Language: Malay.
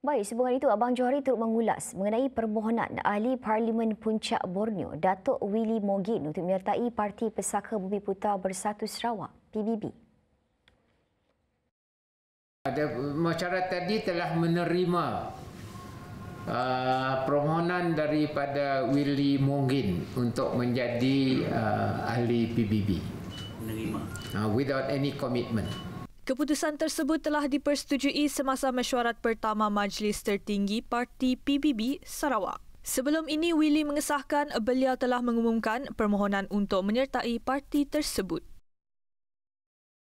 Baik, sebuah itu Abang Johari turut mengulas mengenai permohonan ahli Parlimen Puncak Borneo, Datuk Willy Mogin untuk menyertai Parti Pesaka Bumi Putra Bersatu Sarawak, PBB. Masyarakat tadi telah menerima uh, permohonan daripada Willy Mogin untuk menjadi uh, ahli PBB. Menerima. Uh, without any commitment. Keputusan tersebut telah dipersetujui semasa mesyuarat pertama Majlis Tertinggi Parti PBB Sarawak. Sebelum ini, Willy mengesahkan beliau telah mengumumkan permohonan untuk menyertai parti tersebut.